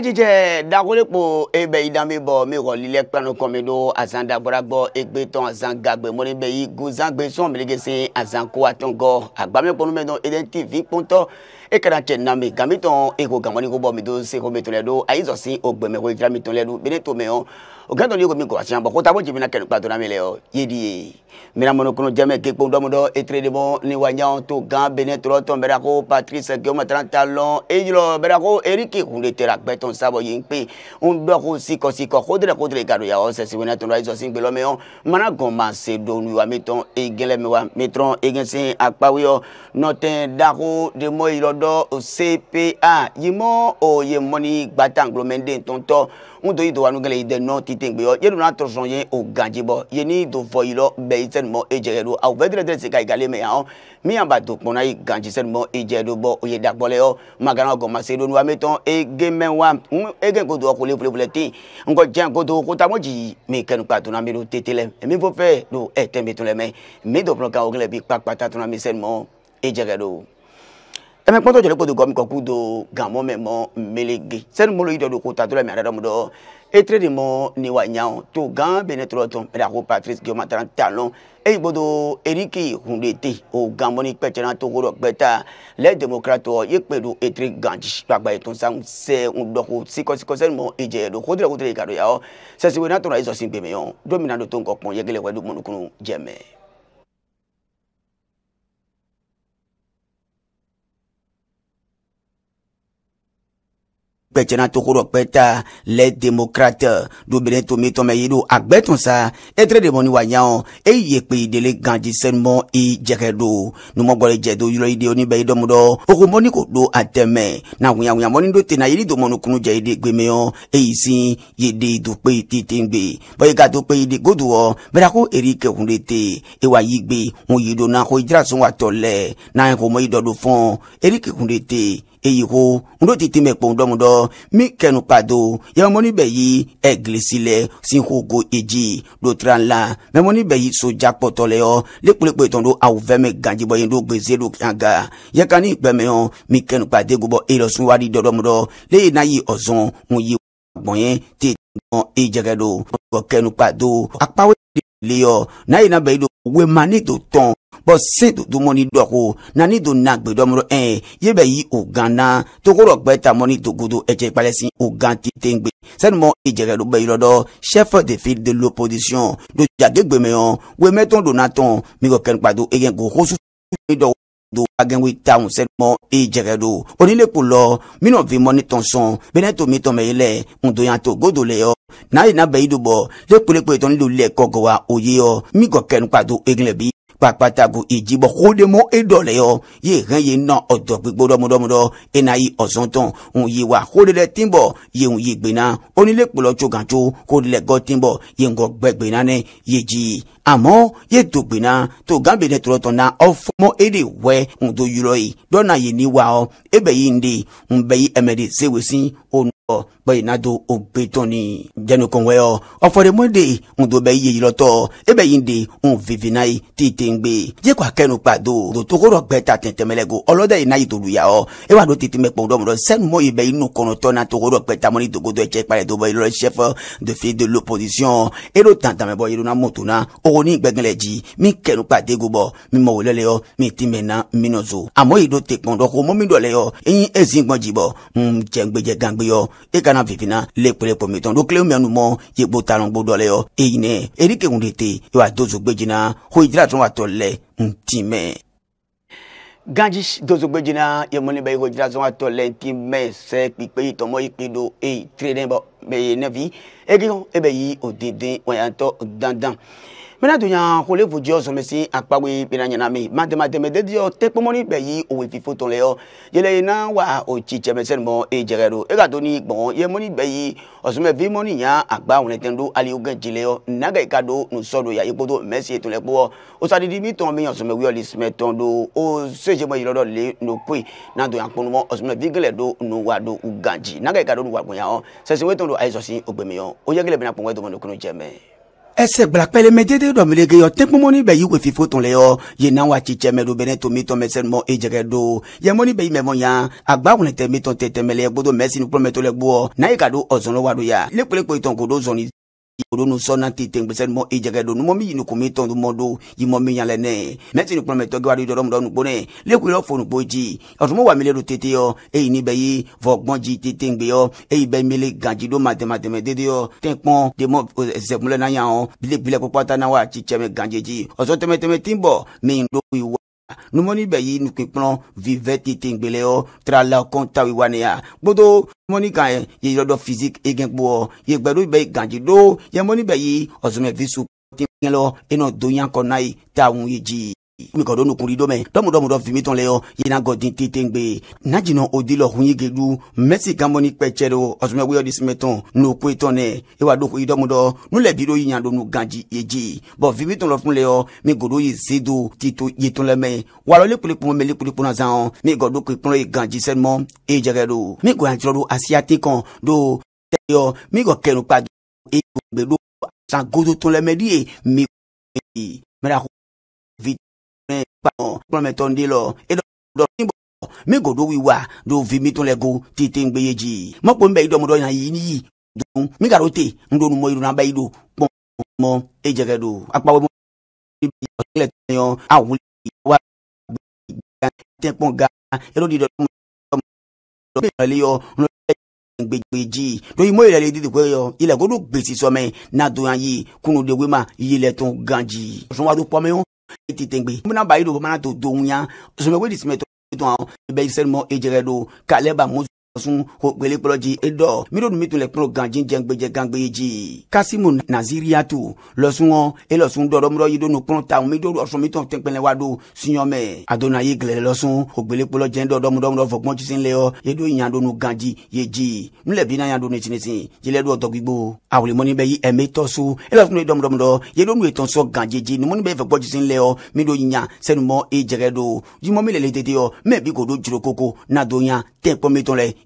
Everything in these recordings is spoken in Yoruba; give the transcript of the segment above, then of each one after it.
jijɛ dakole kpo ebe yi dame bɔ mi kɔ lilɛ kpɛnu kɔmi do azan dabɔra gbɔ egbe tɔn azan gagbe mɔni bɛ yi gozan gbe sɔn meleke se azan ko atɔngɔ agbame kpɔnu mɛ dɔn eden tv kpɔntɔ ekara tɛ nami gami tɔn eko gamɔni ko bɔ mi do seko mi tɔlɛ do ayi zɔsi o gbɛmɛ ko jira mi tɔlɛ do bene to mɛ o o kɛ tɔn yi ko mi kɔrɔ siyan bɔ ko tabo jibina kɛnɛ kpa tɔla mi lɛ o ye di ye mina mɔnɔ kɔnɔ jɛmɛ gekpo dɔmɔdɔ etere de bɔ ni wa ɲɛ to gan bene tɔlɔ tɔn bɛra ko patrice guillaume tranta lɔn eyilɔ bɛra ko erike kun de tɛra son sabo yin pe un be ko si ko si ko kodre kodre karo ya o se si wena ton raiso sin gbelo me on mana gon ma se do nu wa meton e gele me wa metron e gen sin apawe o noten dako de mo ilodo CPA yimo o ye money gbatan glomende ton to ŋdo yi do wa nu gele yi de nɔ tite gbe yɔ yenu na tɔsɔn ye o ganji bɔ ye ni do fɔ yi lɔ bɛ sɛnumɔ e do awo vɛdire de se ka yi gale me yan mi yan ba do kpɔnna yi ganji sɛnumɔ e jɛ do bɔ o ye dagbɔlɛ yɔ magana gɔma se do nu wa mi tɔn ege mɛ wa ege ko do wa kole filefile te ŋgɔ jɛn ko do ko ta mo dzi mi kɛnu kpa tona mi do tete lɛ mi fɔ fɛ do ɛ tɛ mi to lɛ mɛ mi do fɔlɔ kan o gele bi kpa tona mi sɛnumɔ e do eme kpɔtɔ dzele kpodo gɔmi kɔku do gamɔ mɛ mɔ melege sɛni molo yi dɔ do ko ta to la mɛ aɖe dɔ etre de mɔ ni wa nyawo to gan bene trɔ tɔn mɛ dako patrice guillaume atara talon eyi gbodo eriki hundete o gamɔ ni kpɛtɛ na togo dɔ gbɛta lɛ demokratɔ ye kpe do etre ganji gbagba etɔn san sɛ ŋdɔ ko sikɔsikɔ sɛni mɔ edze yɛ do ko dira ko tere yi ka do ya wɔ sɛsiwe na tɔn do to ŋkɔ kpɔn yegele wɛ do mɔnukunu kpɛtsɛna tokoro kpɛta lɛ demokrate dobere tomi tɔmɛ yi do agbɛtun sa etre de mɔni wa nya o eye kpe idele gandi sɛnumɔ i jɛgɛ do numɔgbɔle jɛ do yɔrɔ yi de oni bɛ yi dɔmu dɔ oko mɔni ko do a na wunyawunya mɔni do tena yiri do mɔnukunu jɛ yi de gbeme yɔ eyi si yi de do kpe tete gbe bɔn yi e ka do kpe yi de godo wɔ bɛra ko eri kɛkun de te ewa yi gbe ŋun yi do na ko idira wa tɔ lɛ na e ko mɔ yi dɔ do fɔn eri kɛkun de te eyiko ndotete mɛ kpɔn dɔm dɔ mi kɛnu kpado yamɔni bɛ yi ɛgilisi lɛ sinkogo edzi dotran la mɛmɔni bɛ yi soja kpɔtɔ lɛ yɔ lekpolekpo etɔn do awu vɛmɛ ganjibɔ yen do gbeze do kanga yakani gbɛmɛ yɔ mi kɛnu kpade gbɔ eyɔsun wari dɔdɔm dɔ leyi na yi ɔzɔn ŋun yi gbɔnyɛ te gbɔn edzɛgɛ do kɛnu kpado akpawo le yɔ na yi na bɛ yi do wema ne to tɔn bɔ sin dodo mɔni dɔ ko nani do na gbedɔ mɔrɔ ɛn eh, ye bɛ yi o gan na tokoro gbɛ ta mɔni dogodo ɛtsɛ e kpalɛsi o gan tete e gbe sɛnumɔ ìjɛgɛdo bɛ yɔrɔ dɔ chef de file de l'opposition do jage gbemeyɔn wemɛtɔn donna tɔn mikɔ kɛnɛkpado egen ko hosu dɔ do e agɛnwe taun sɛnumɔ ìjɛgɛdo onílẹ̀kùn lɔ minnu fi mɔni tɔn sɔn bɛnɛ tó mi tɔmɛ yɛlɛ ndoyanto godo lɛ yɔ n'a yina bɛ yi do bɔ lɛkpɛlɛkpɛ tɔn nílò lɛ kɔkɔ wa o ye yɔ mikɔ kpakpatagu ijibɔ xodemɔ edɔlɛ yɔ ye hɛn ye nɔ ɔdɔ gbigbo dɔmɔdɔmɔdɔ ena yi ɔzɔntɔn ŋun yi wa xodilɛ tìǹbɔ ye ŋun yi gbena onílé kplɔ tsogatso xodilɛ gɔ tìǹbɔ ye ŋgɔ gbɛ gbena nɛ ye dzi àmọ́ yéètò gbìnà tó gábè dẹ tòrọtọ̀ na ọfọmọ èdè wẹ ǹdó yúrọ yìí dọ́nà yìí ní wa ọ ebè yìí ń de ń bẹ yìí ẹ̀mẹ́dẹ̀ ṣèwé sí òun be na do obetoni jenu konweo ofore mode ndo be ye yiloto ebe yinde un vivinai titengbe je kwa kenu pado do tokoro gbeta tentemelego olode ina itoluya o e wa do titime pon do mo sen mo ye be inu kono tona tokoro gbeta mo ni do boy le chef de fille de l'opposition e lo tantame boy lo na mi kenu pade mi mo o mi timena minozo amo do ko mo mi o eyin ezingbon jibo mm gangbe yo e kana fifina le kpelekpe mitɔn do kile mianu mɔ yegbo talɔn gbɔ dɔ le yɔ eyi nɛ erike ŋun de te yɔ a dozo gbedzina ho idira tɔn wa tɔ lɛ ŋuti mɛ. ganji dozogbe dzina yemoni bɛ yiwo dzina zɔn wa tɔ lɛ ŋuti mɛ sɛ kpikpe yi tɔmɔ yi kpe do eyi tire ne bɔ mɛ ye nɛvi egi hɔn ebe yi odede wɔyatɔ dandan mina tun yan xole vodzi yɔ zɔmɛ si akpawe bena nyana mi madɛmadɛmɛ dɛdi yɔ tɛkpɔmɔni bɛ yi owe fifo tɔn lɛ yɔ yɛlɛ yina wa o tsi tsɛmɛsɛn mɔ eye dzɛgɛ do eka to ni gbɔn yɛ mɔni bɛ yi ɔsɔmɛvi mɔni yan agba wɔnɛtɛn do ali wo gɛ dzi lɛ yɔ nagɛ ka do nusɔ do ya yi kpoto mɛsi etun lɛ kpɔ osadidi mi tɔn mi ɔsɔmɛwi yɔ lisɛmɛ tɔn do o seje mɔ yirɔ le nokoe na do yan kpɔnumɔ ɔsɔmɛvi gɛlɛ do nuwa do uganji nagɛ ka do nuwa gbɔnya yɔ sɛsɛwɛ tɔn do ayizɔsi ogbemi yɔ o gɛlɛ bena kpɔnkɛ dɔmɔ nukunu jɛmɛ ese gbla pele me dede do mele ge yo te pomo ni be yi we fifo ton le yo ye wa ti che do bene to mi to me se mo e do ye mo ni be yi me mo ya agba won mi ton te te mele gbodo me si ni pro me to le gbo na e ka do ozon lo wa do ya le pele ko do zon ni odonu sɔnna ti te gbèsè mɔ ìjɛgɛ do numɔ mi yi nukun mi tɔn dumɔ do yi mɔ mi yalɛ nɛ mɛti nukun mɛ tɔgɛ wari dɔrɔn dɔrɔn nukun nɛ leku yɔ fo nukun dzi ɔtumɔ wa mele do tete yɔ eyi ni bɛ ye vɔgbɔn dzi tete gbe yɔ eyi bɛ mele ganji do ma tɛmɛ tɛmɛ dede yɔ tɛn kpɔn demɔ zɛkunlɛ na yan o bile bile kpɔkpɔ ta na wa ti tsɛmɛ ganji dzi ɔsɔ tɛmɛtɛmɛ ti bɔ mi do iwɔ numɔni bɛ yi nukpekplɔ vivɛ tetengbele yɔ trala kɔnta wi wani ya gbodo mɔni kan e, ye yɔrɔ dɔ fizik egengbɔ ye gbɛdo bɛ ganji do ye mɔni bɛ yi ɔzɔmɛ visu teŋlɔ enɔ donya kɔnna ye taa ŋun ye dzi mikodɔ nukun didɔmɛ dɔmudɔmu dɔ fimi tɔn lɛ yɔ yina gɔdin tete gbe najinɔ odi lɔ hun yi gedu mɛsi gamɔni kpɛtsɛ do ɔsumɛ wuyɔ di simɛ tɔn n'okoe tɔn nɛ ewa do koyi dɔmudɔ nulɛ bi do yi yan do nu ganji yeji bɔn fimi tɔn lɔ fun lɛ yɔ mi godo yi sedo tito yetɔn lɛ mɛ walɔ lekule kpɔn mɛ lekule kpɔn na zan mi gɔdo kpɔn ye ganji sɛnumɔ eye jɛgɛ do mi gɔyan tirɔ do asiyate kan do tɛyɔ mi gɔ kɛnu kpa san godo tɔn lɛ mɛ di ye mi mɛ pano kpɔmɛtɔ ndilɔ eɖɔ dɔ nibɔ migodo wiwa do vimi tó lɛ go tètè ń gbéye jì mɔkpɔ nbɛ yi dɔmɔdɔ yina yi ni yi dunu migaro te ŋdonu mɔ yinu n'abɛ yi do kpɔn mɔ edzɛgɛ do akpawo mɔ ibi ɔtɛlɛ tɔnyɔ awuli wa tẹ kpọn ga ẹlòdì dọdún ọmọ ọmọ ìlẹ yọ gbẹgbẹji lóyún mọ ìlẹ dídì pé yọ ilẹ gbọdọ gbèsè sọmẹ nàdó yàn yìí kúnnù dèwé ma ìyẹlẹ tó gànjì. ọ̀sùn wa dún pọ́nmi ó tetengbe mina bayi do mana to donya zumegwe di to to an be sel mo do kaleba mo sun ho gbelekplɔ dzi edɔ miɖo nu mi tun le kplɔ gãdzi dzeŋgbedze gãgbe dzi kasimu naziriatu lɔsùnwɔ elɔsùn dɔdɔ mi ɖɔ yi ɖo nu kplɔ ta mi ɖo lɔsùn mi tɔn tɛnkpɛlɛ wa ɖo sunyɔmɛ adona yi gblɛ lɔsùn ho gbelekplɔ dze dɔdɔ mi ɖɔ mi ɖɔ fɔkpɔn tsitsi le yɔ ye ɖo yan ɖo nu gãdzi ye dzi nu le bina yan ɖo nu tsinitsi jele ɖo tɔgbigbo awulimɔni bɛ yi ɛmɛ tɔso elɔsùn ɖɔ mi ɖɔ mi ɖɔ ye ɖo e koko na do yan tɛ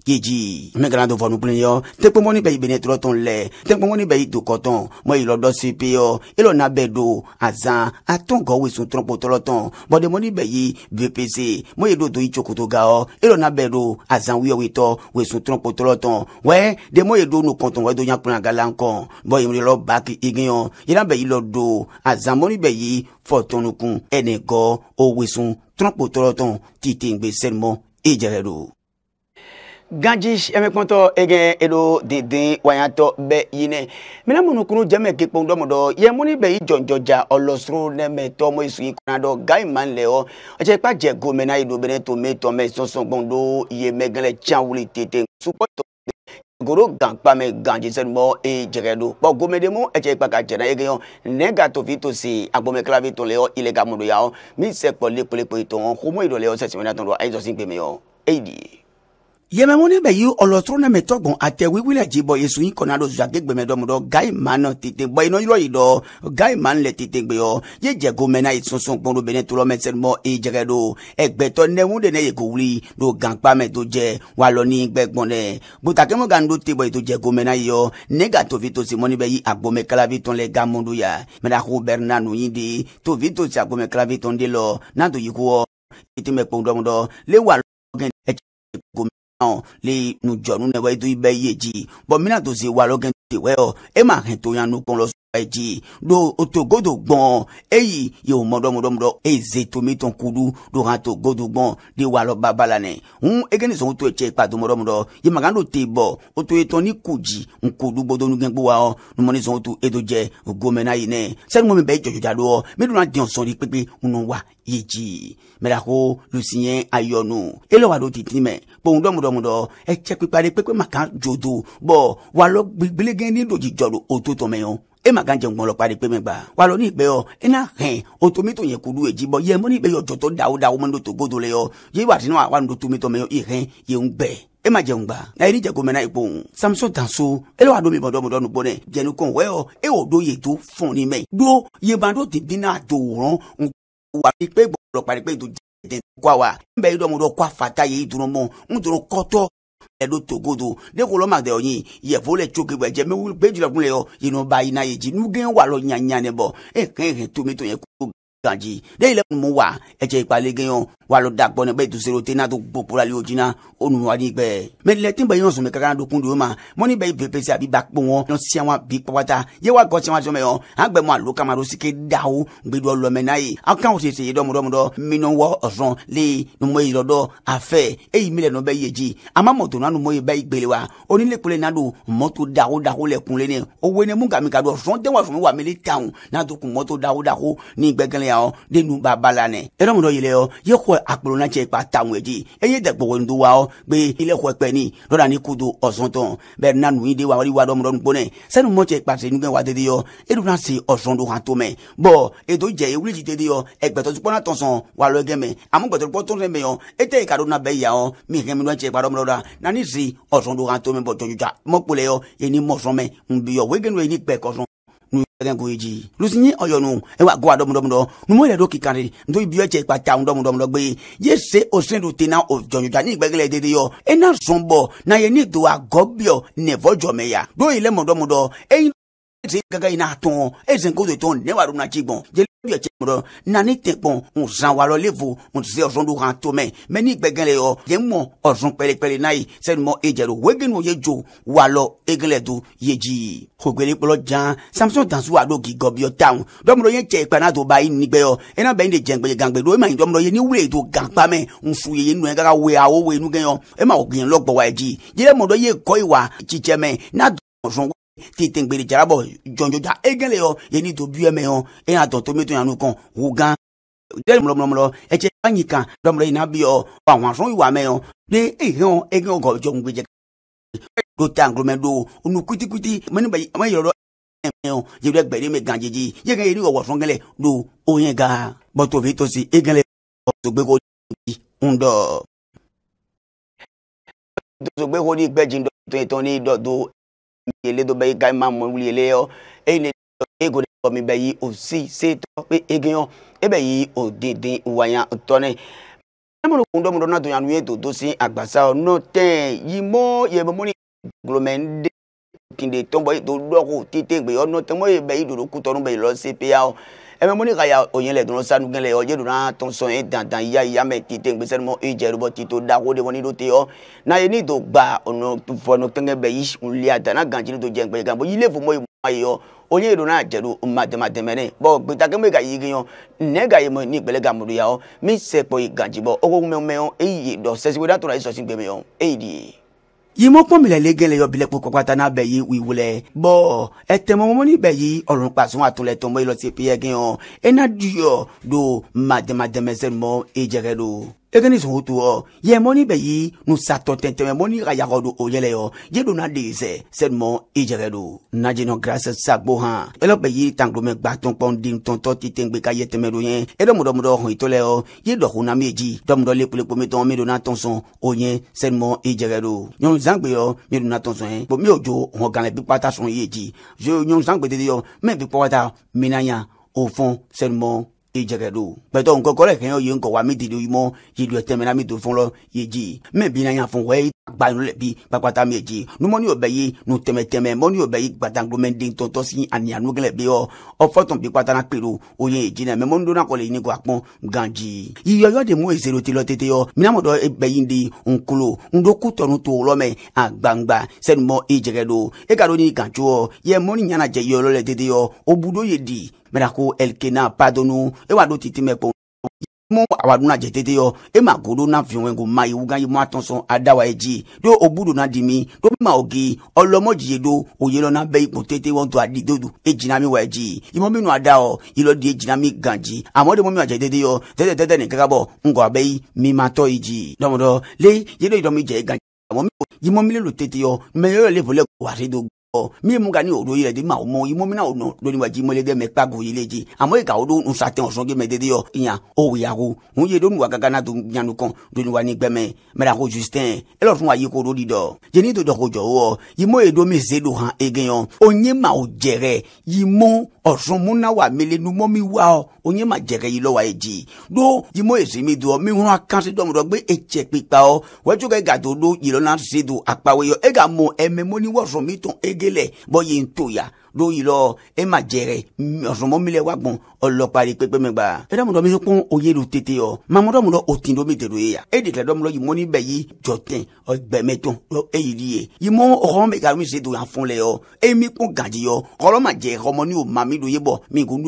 yeji megala do fɔnu kple yɔ tekpɔmɔni bɛ yi bene trɔ tɔn lɛ tekpɔmɔni bɛ yi dokɔ tɔn mɔ yi lɔ dɔ si pe yɔ elɔ na bɛ do azan atɔn gɔ wesun trɔpɔ tɔlɔ tɔn bɔdemɔni bɛ yi vpc mɔ yi do do yi tsokoto ga yɔ elɔ na bɛ do azan wiyɔwitɔ wesun trɔpɔ tɔlɔ tɔn wɛ demɔ yi do nu kɔntɔn wɛ do nyakuna gala ŋkɔ bɔ yi lɔ baki igi yɔ yina bɛ yi lɔ do azamɔni bɛ yi fɔtɔnukun ɛnɛ gɔ owesun trɔpɔ tɔlɔ tɔn titi gbesɛnmɔ ìjẹrẹ do ganji emekpɔtɔ ege eɖo dede wayatɔ bɛ yinɛ minɛmunukunu jɛmɛ kekpɔn dɔmɔdɔ yɛmuni bɛ yi jɔnjɔdza ɔlɔsoro nɛmɛ tɔmɔ esu yi kɔnɔ dɔ gayi man lɛ ɔ ɔtsɛ kpa jɛ gome na yi do bene tome tɔmɛ sɔsɔgbɔn do yemɛ gɛlɛ tiɲɛ wuli tete supɔtɔ goro gan kpamɛ ganji sɛnubɔ eye jɛgɛ do bɔn gomedemo ɛtsɛ kpa ka jɛ na ege yɔ nɛ ga tofi to se agbɔmɛkilavi tɔn lɛ yɔ ile ga mɔdo ya yɔ mi sɛ kpɔ lekpolekpo itɔn homo yi dɔ lɛ yɔ sɛsɛmɛ na tɔn do ayi zɔsi gbeme yememune be yi ɔlɔtrɔna me tɔgbɔn atɛ wiwi le dzibɔ yesu yi kɔna ɖo zua gegbeme dɔ mu dɔ gai ma nɔ tete gbɔ yinɔ yɔyi dɔ gai ma le tete gbe yɔ ye dze gome na yi sɔnsɔn gbɔn ɖo bene tolɔ me sɛnumɔ eye dzɛgɛ ɖo ɛgbɛtɔ wuli ɖo gankpa me do dze wa lɔ ni gbɛgbɔn dɛ butake mo gan do te bɔ yi to dze gome na yi yɔ ne ga si mɔni be yi agbome kalavi tɔn le gamu si agbome kalavi tɔn de lɔ na le wa lɔ gɛn e o le nudzɔnu ne wɔ edo yi be yedzi bɔn mina to se wa lɔ gɛn te wɛ o ema hɛn to yan nu lɔ eji do otogodo gbɔn eyi yi o mɔdɔ mɔdɔ mɔdɔ eze tomi tɔn kudu do hã togodo gbɔn de wa lɔ baba la nɛ ŋun ege ne sɔn o to etsɛ kpa do mɔdɔ mɔdɔ yi maga do te bɔ o to ni kodzi nkudu gbɔdɔ nugɛn gbɔ wa numɔ ne sɔn o to edo jɛ o gome na yi nɛ sani mɔmi bɛ jɔjɔja do wɔ mi donna diɲɛ sɔn di kpekpe ŋun wa yi dzi mɛlako lusiyɛ ayɔnu ele wa do titi mɛ kpɔn dɔmɔdɔmɔdɔ etsɛ kpekpe ale kpekpe maka dzodo bɔn wa lɔ gbilegɛni do dzidzɔ do o to tɔmɛ yɔn ema ganje ngbọlọ kpa de kpe megba walo ni ikpe yọ ena hẹn o to yẹ kudu edzibọ yẹ mọ ni ikpe yọ jọtọ dawo dawo mọ ndoto godo le yọ ye wa ti na wa wa ndo tomato mẹ yọ ihẹn ye ń bẹ ema jẹun gba na yìí ni jẹko mẹna ipò ń samson danso ele wa do mi bọdọ bọdọ nugbọ nẹ jẹnu kan wẹyọ e wo do ye to ni mẹ do yebando ti bi na do wòrán wa ikpe gbọlọ kpa de kpe to jẹ kó a wa n bẹ yìí dọmọdọ kó a fa ta yìí dùnmọ n dùnmọ kọtọ ɛɖo togodo ne ko lɔma dɛyɔ nyi yɛfo le tso kebe jɛ mɛ wuli gbɛdulɔ kun le yɔ yinɔ ba yina yi dzi nugɛn wa lɔ nyanyane eh, bɔ e kɛn hɛn Gaji, de ile mu wa eche ipale geyon wa lo da gbona be tu zero te na to popura le ojina onu wa ni gbe me le tin be yon sun me kaka do kun do ma mo ni be pepe si abi ba po won no si àwọn bi papata ye wa go si wa so me yon a gbe mo alo kamaro si ke da o gbe do lo me nai akan o se se do mo do mo do mi no wo e mi le no be yeji ama mo to na no mo be igbele wa oni le kule na do mo le kun ni owo ni mu ga mi ka de wa fun wa mi le taun na to kun mo to da o da o ni yawo de nu ba bala ne ero mo do yele o ye ko akpolo na che pa ta weji eye de gbo ndu wa o gbe ile ko pe ni do ni kudo osun ton be na nu ide wa ri wa do mo do npo ne se nu mo che se nu gbe wa de de yo na se osun do ha to me bo e do je e wuli ji de de wa lo ge amu gbe to po ton se me o mi ke mi do che si osun do bo jojuja mo pole yo ye ni mo son goyeji lusinyi ɔyɔnu ewa gowa dɔmudɔmudɔ numu yɛrɛ do kikari nto ibiɔ cɛ kpata dɔmudɔmudɔ gbe ye se osin do tena o jɔnjɔnja ni gbɛgɛlɛ dede yɔ ena sɔn bɔ na ye ni do agɔbiɔ nɛfɔ jɔmɛya do yi lɛ mɔdɔmudɔ eyi se gaga yi na tɔn eze ko tɔn ne wa do na ci gbɔn yɔ tse mɔrɔ nani tɛ kpɔn ŋun zan wa lɔ levo ŋun se ɔzɔn do kan to mɛ mɛ ni gbɛgɛn le yɔ yen mɔ ɔzɔn pɛlɛpɛlɛ n'a ye sɛni mɔ e jɛro wegenu jo wa lɔ egele do ye dzi. xogbele kplɔ jan samson dansu alo gigɔbiɔ taun dɔmɔdɔ ye cɛ ikpana do ba yi nigbɛ yɔ ena bɛ yi de jɛngbɛye gangbe do ema yi ni wule do gangba mɛ nfu ye ye nuyɛ we awo ema o gbɛyɛn lɔ gbɔ wa e ye kɔ yi wa tsitsɛ mɛ ti tengbere jarabɔ jɔnjɔja egele yɔ yeni to biɛ mɛ yɔ eya tɔ tome to yanu kɔn wo gan dɛli mlɔmlɔmlɔ ɛtsɛ e anyi kan lɔmlɔ yina bi yɔ wa wɔn asɔn yi mɛ yɔ ne ehe yɔ ege yɔ gɔ jɔ ŋugbe jɛ do ta nkulumɛ do onu kutikuti mɛni bɛ mɛ yɔrɔ ɛmɛ e yɔ yɛrɛ gbɛri mɛ gan dzedzi yɛgɛ yɛri wɔwɔ sɔn gɛlɛ do o yɛ ga bɔtɔfi tɔsi egele tɔgbɛ ko di ŋdɔ tɔgbɛ ko di gbɛdzi ŋdɔ tɔn ele do bayi kai ma mo wuli ele yo e ne ego de ko mi bayi o si se to pe egeyan e bayi o dindin waya to ne mo ko ndo mo na to yanu e to to sin agbasa o no ten yi mo ye mo ni glomende kinde tombo to do ko tete gbe ọ̀nà temo e bayi do ku torun bayi lọ se pe ya o ɛmɛ mo ni ka ya o yɛn lɛ dɔrɔn sanu gɛlɛ ɔdze do na tɔnsɔn ye dantan ya ya mɛ tite ŋgbɛsɛ mɔ e jɛ rɔbɔ tito dako de mɔ ni do te yɔ na ye ni do gba ɔnɔ fɔnɔ kɛŋɛ bɛ yi sunli a dana gantsi ni do jɛ ŋgbɛ gan bɔ yile fo mɔ ye mɔ ye yɔ o yɛn do na jɛ do madɛmadɛmɛ ne bɔn gbɛtakɛ mɛ ka yi ke yɔ nɛ ka ye mɔ ni gbɛlɛ ka muru ya yɔ mi sɛ kpɔ ye gantsi bɔ o ko mɛ mɛ yɔ eyi ye dɔ sɛsigbɛdatɔ la ye sɔsi gbɛmɛ yɔ yimɔ kpɔm le le gɛlɛ yɔ bilɛ kpokpɔ kpata na bɛ yi wiwu lɛ bɔn ɛtɛmɔmɔ ni bɛ yi ɔlɔn kpasun ato le tɔnbɔ yi lɔ sepe yɛ gɛn yɔ ena duyɔ do madɛmadɛmɛsɛn mɔ edzɛgɛ do eteni oh, oh, sɔn e e oh, eh, o to ɔ yɛmɔni bɛ yi nusatɔ tɛntɛmɛmɔni ka yaga do o yɛlɛ yɔ yedona deesɛ sɛnumɔ ijɛgɛ do najinɔ grâce sagbo hã ɛlɔ bɛ yi tankulomɛ gbatɔnkpɔn den tɔntɔ titɛngbe ka yɛ tɛmɛ do yɛ ɛdɔ mɔdɔmɔdɔ hɔn itɔ lɛ yɔ ye dɔkun na mi dzi dɔmɔdɔ le kpolekpo mi tɔn mi dona tɔnsɔn o yɛ sɛnumɔ ijɛgɛ do nyɔnu zangbe yɔ mi dona tɔnsɔn yɛ bɔn mi y'o jo mina ya o fɔn sɛnumɔ ejɛgɛ do gbɛtɔ nkɔkɔrɛ kɛɲɛ yen kɔ wa mi didi mɔ yedu ɛtɛmɛna mi do fɔlɔ yeji mɛ na y'a fɔ wɛ gbanyɔnu le bi kpakpata mi dzi numɔni yɔ bɛ ye nu tɛmɛtɛmɛ mɔni yɔ bɛ ye gbadagblomɛden tɔntɔ si anianu gɛlɛ bi yɔ ɔfɔtɔn bi kpata kpe do o ye dzi nɛ mɛ mɔni donna kɔ le yini ko akpɔn ganji yiyɔyɔ de mu ezero ti lɔ tete yɔ minamɔ dɔ ebɛ yi de nkolo ndoku tɔnu to lɔmɛ agbangba sɛnumɔ edzɛgɛ do eka do ni gantso yɔ yɛ mɔni nyana jɛ le tete yɔ obudo ye di padonu ewa do titi mɛ mo awaduna jetete yo e ma godo na viwengo ma iwuga ye mo atonson adawa eji do obudo na dimi do ma ogi olomoji do oyelo na be ipo tete won to adidodu ejina mi wa eji imo minu ada o ilo di ejina mi ganji amode mo mi wa jetete yo tete tete ni kakabo ngo abeyi mi ma to iji domodo le yelo idomi je ganji àwọn mi yìí mọ́ mi lè lò tètè yọ mẹ́yọ́ lè bọ́lẹ̀ wàrí mi mun ka ni o do yɛrɛ ma o mɔ i mɔ mina o nɔ dɔɔni wa ji mɔlen dɛ mɛ kpa go yele ji a mɔ ye ka o do nsa tɛ o dede yɔ yan o wuya ko n ye dɔɔni wa ka gana don ɲanu kɔn dɔɔni wa ni gbɛmɛ mɛra ko justin ɛlɔ tun wa yi ko do di dɔ jeni to dɔ ko jɔ wɔ i mɔ do mi se do han ege yɔ o nye ma o jɛgɛ i mɔ ọ̀sùn múná wà mele numọ́ mi wá ọ onye ma jẹ̀kẹ́ yìí lọ́wọ́ ẹ̀jì ló yìmọ̀ èsì mi dùn ọ mi hún akánsí dọ́mọdọ́ gbé ẹ̀jẹ̀ pípa ọ wẹ́jọ́ kẹ́ gàdó ló yìí lọ́nà mi tán ẹ̀g délẹ̀ bọ́yé ń tòyà lórí lọ ẹ má jẹrẹ ọ̀sánmọ́ mi lẹ wá gbọ́n ọlọ́pàá rí pépé mi gbà. ẹ dàmú dọ́mi sọ́kún oyè ló tètè ọ mamu dọ́mu lọ o tìǹdó mi tẹ̀lé yà. e dèkìlẹ̀ dọ́mu lọ yìí mọ́ níbẹ̀ yìí jọ̀tẹ̀ ọgbẹ̀mẹ̀tọ̀n e yìí di yẹ. yìí mọ́ ọ̀hún bẹ̀ kàrún ṣètò yàn fún lẹ ọ e mi kún gàdí yọ kọ́lọ́ ma jẹ ọmọ ní o ma mi lóye bọ̀ mi kò nú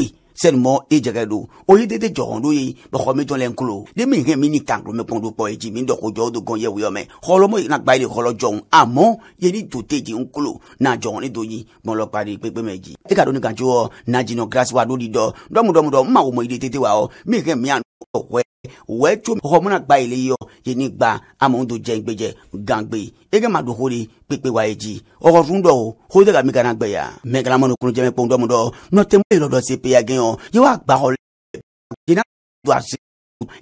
ẹ sɛni mɔ e jɛgɛ do oye dede jɔgɔn do ye bɔgɔ mi jɔlen kolo de mi hɛn mi ni kankuro mi kɔn do kpɔ eji mi dɔgɔ jɔ do gɔn ye wuyɔ mɛ xɔlɔ mo yina gba ye de xɔlɔ jɔn amɔ ye ni do te jɛn kolo na jɔgɔn ni do yi mɔlɔ kpa de kpekpe mɛ ji e ka do ni kan tso wɔ na jinɔ gilasi wa do di dɔ dɔmu dɔmu dɔ n ma wo mɔ ye de tete wa wɔ mi hɛn mi we we tso xɔ muna gba yi le yɔ yi ni gba amewo do dze gbedze gangbe eke ma do xo de wa ye dzi ɔxɔ tun dɔ o xo de ka mi kana gbe ya mɛ kana mɔnu kunu jɛmɛ kpɔn dɔmu dɔ nɔtɛ mu yɛlɛ dɔ se pe ya gɛn o ye wa gba xɔ le yina do a se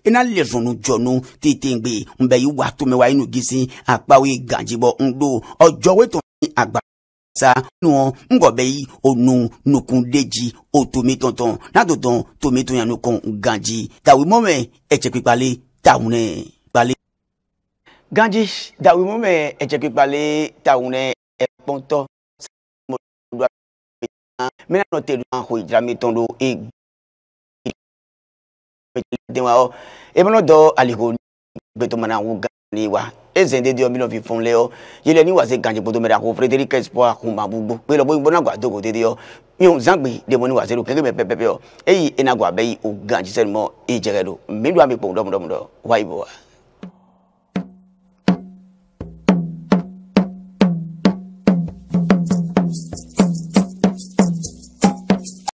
e le zɔnu jɔnu tete gbe nbɛ yi wa tome wa yi gisi akpawo ye ganjibɔ ŋdo ɔjɔwe tɔn agba sa nuwɔn ŋgɔbɛ yi onu nukun deji o tome tɔntɔn n'a to tɔn tome tɔn yanu kɔn ganji dawu mɔmɛ ɛtsɛ tawunɛ. ganji dawu mɔmɛ ɛtsɛ tawunɛ ɛkpɔntɔ mena nɔ te dun ho idramitɔn do e gbɛtɛlɛ wa ɔ e mana dɔ aliho gbɛtɔmana ŋu gan ni wa ezende dio milo fi fun leo yele ni wase ganje poto mera ko Frederic Espoir kun ma bugbo pe lo bo na gwa dogo de dio yun zangbe de mo ni wase ro keke me pepe o eyi ina gwa be yi o ganje sen mo ejere do mi do ami po do mo wa ibo